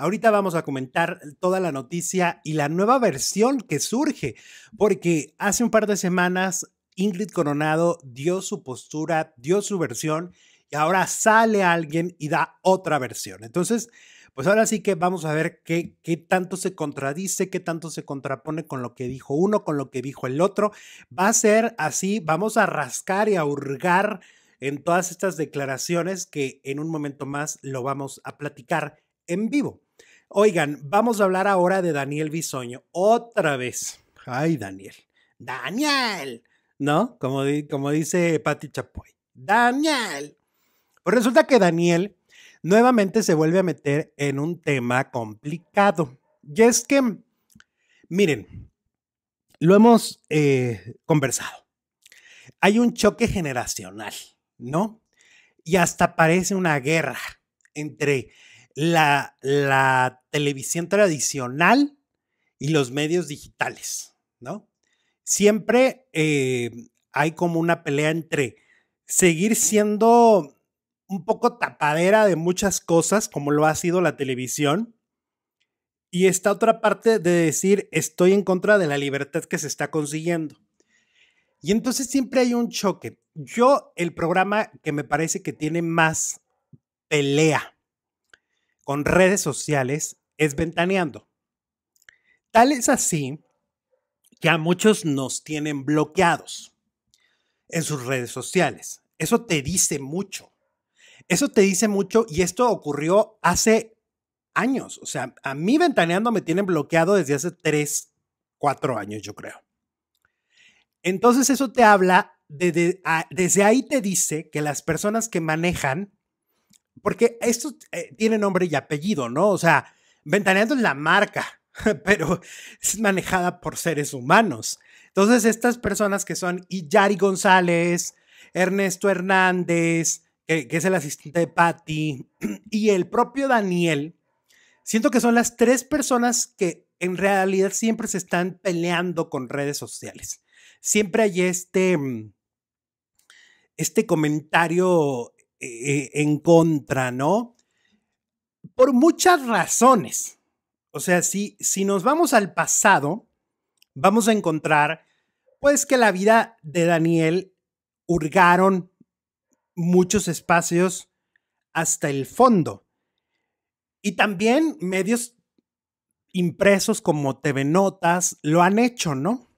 Ahorita vamos a comentar toda la noticia y la nueva versión que surge, porque hace un par de semanas Ingrid Coronado dio su postura, dio su versión y ahora sale alguien y da otra versión. Entonces, pues ahora sí que vamos a ver qué, qué, tanto se contradice, qué tanto se contrapone con lo que dijo uno, con lo que dijo el otro. Va a ser así, vamos a rascar y a hurgar en todas estas declaraciones que en un momento más lo vamos a platicar en vivo. Oigan, vamos a hablar ahora de Daniel Bisoño. Otra vez. Ay, Daniel. Daniel. ¿No? Como, como dice Patti Chapoy. Daniel. Pues resulta que Daniel nuevamente se vuelve a meter en un tema complicado. Y es que, miren, lo hemos eh, conversado. Hay un choque generacional, ¿no? Y hasta parece una guerra entre la, televisión tradicional y los medios digitales, ¿no? Siempre eh, hay como una pelea entre seguir siendo un poco tapadera de muchas cosas, como lo ha sido la televisión, y esta otra parte de decir estoy en contra de la libertad que se está consiguiendo. Y entonces siempre hay un choque. Yo, el programa que me parece que tiene más pelea con redes sociales es ventaneando. Tal es así que a muchos nos tienen bloqueados en sus redes sociales. Eso te dice mucho. Eso te dice mucho y esto ocurrió hace años. O sea, a mí ventaneando me tienen bloqueado desde hace tres, cuatro años, yo creo. Entonces eso te habla, de, desde ahí te dice que las personas que manejan porque esto eh, tiene nombre y apellido, ¿no? O sea, Ventaneando es la marca, pero es manejada por seres humanos. Entonces, estas personas que son Yari González, Ernesto Hernández, que, es el asistente de Patty, y el propio Daniel, siento que son las tres personas que en realidad siempre se están peleando con redes sociales. Siempre hay este, mm, este comentario eh, en contra, ¿no? Por muchas razones. O sea, si, si nos vamos al pasado, vamos a encontrar, pues, que la vida de Daniel hurgaron muchos espacios hasta el fondo. Y también medios impresos como TV Notas lo han hecho, ¿no?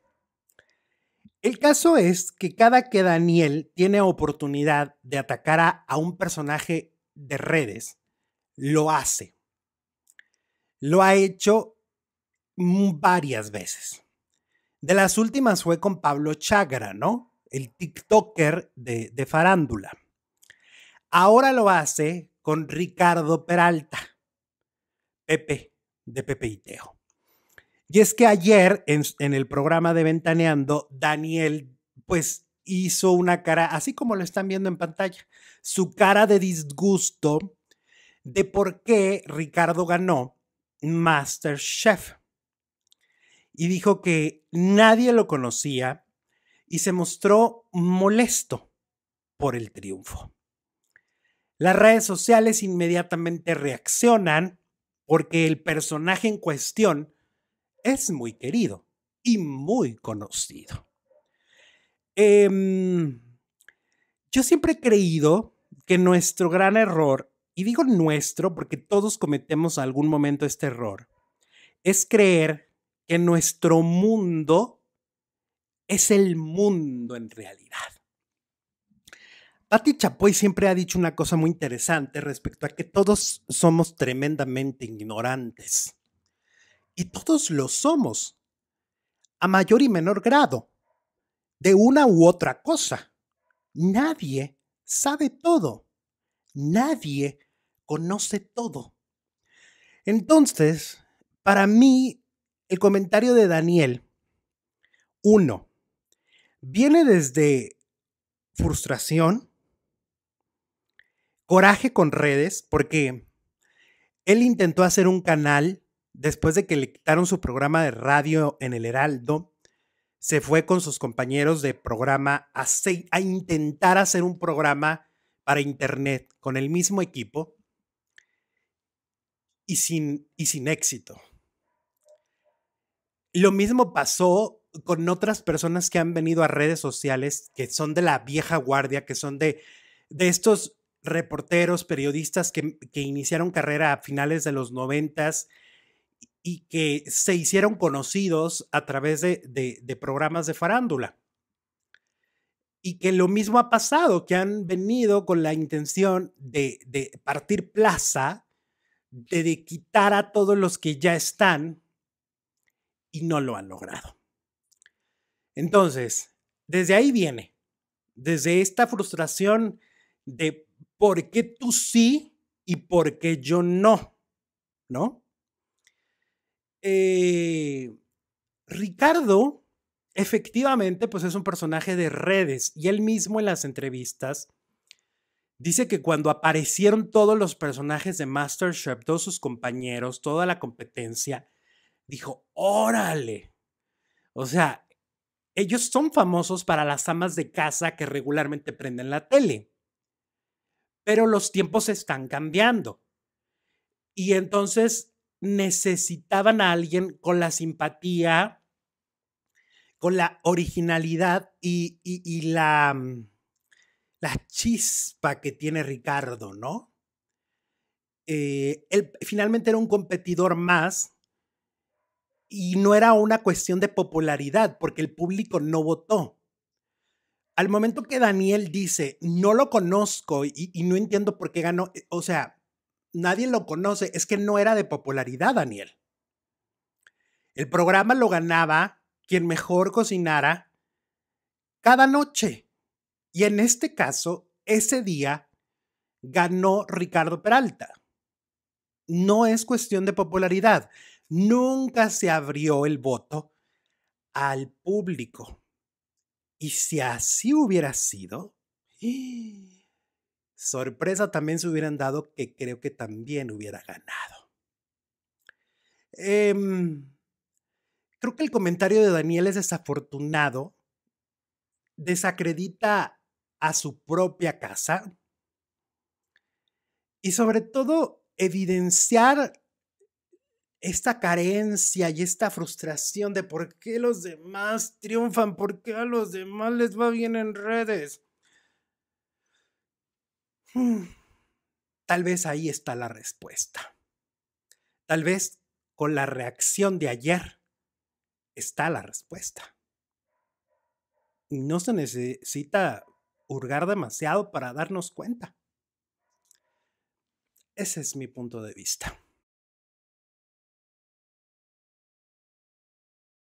El caso es que cada que Daniel tiene oportunidad de atacar a, un personaje de redes, lo hace. Lo ha hecho varias veces. De las últimas fue con Pablo Chagra, ¿no? El TikToker de, de farándula. Ahora lo hace con Ricardo Peralta, Pepe de Pepe y Teo. Y es que ayer en, el programa de Ventaneando, Daniel, pues hizo una cara, así como lo están viendo en pantalla, su cara de disgusto de por qué Ricardo ganó MasterChef. Y dijo que nadie lo conocía y se mostró molesto por el triunfo. Las redes sociales inmediatamente reaccionan porque el personaje en cuestión es muy querido y muy conocido. Em, yo siempre he creído que nuestro gran error, y digo nuestro porque todos cometemos algún momento este error, es creer que nuestro mundo es el mundo en realidad. Patti Chapoy siempre ha dicho una cosa muy interesante respecto a que todos somos tremendamente ignorantes y todos lo somos, a mayor y menor grado, de una u otra cosa. Nadie sabe todo, nadie conoce todo. Entonces, para mí, el comentario de Daniel, uno, viene desde frustración, coraje con redes, porque él intentó hacer un canal después de que le quitaron su programa de radio en el Heraldo, se fue con sus compañeros de programa a, intentar hacer un programa para Internet con el mismo equipo y sin, y sin éxito. Lo mismo pasó con otras personas que han venido a redes sociales, que son de la vieja guardia, que son de, de estos reporteros, periodistas que, que iniciaron carrera a finales de los noventas, y que se hicieron conocidos a través de, programas de farándula. Y que lo mismo ha pasado, que han venido con la intención de, de partir plaza, de quitar a todos los que ya están y no lo han logrado. Entonces, desde ahí viene, desde esta frustración de por qué tú sí y por qué yo no, ¿no? Eh, Ricardo, efectivamente, pues es un personaje de redes y él mismo en las entrevistas dice que cuando aparecieron todos los personajes de MasterChef, todos sus compañeros, toda la competencia, dijo, órale. O sea, ellos son famosos para las amas de casa que regularmente prenden la tele, pero los tiempos están cambiando. Y entonces necesitaban a alguien con la simpatía, con la originalidad y, la, mm, la chispa que tiene Ricardo, ¿no? Eh, él finalmente era un competidor más y no era una cuestión de popularidad porque el público no votó. Al momento que Daniel dice, no lo conozco y, y no entiendo por qué ganó, eh, o sea, nadie lo conoce, es que no era de popularidad, Daniel. El programa lo ganaba quien mejor cocinara cada noche. Y en este caso, ese día ganó Ricardo Peralta. No es cuestión de popularidad. Nunca se abrió el voto al público. Y si así hubiera sido, Sorpresa también se hubieran dado que creo que también hubiera ganado. Em, creo que el comentario de Daniel es desafortunado. Desacredita a su propia casa. Y sobre todo, evidenciar esta carencia y esta frustración de por qué los demás triunfan, por qué a los demás les va bien en redes. Mm. Tal vez ahí está la respuesta. Tal vez con la reacción de ayer está la respuesta. No se necesita hurgar demasiado para darnos cuenta. Ese es mi punto de vista.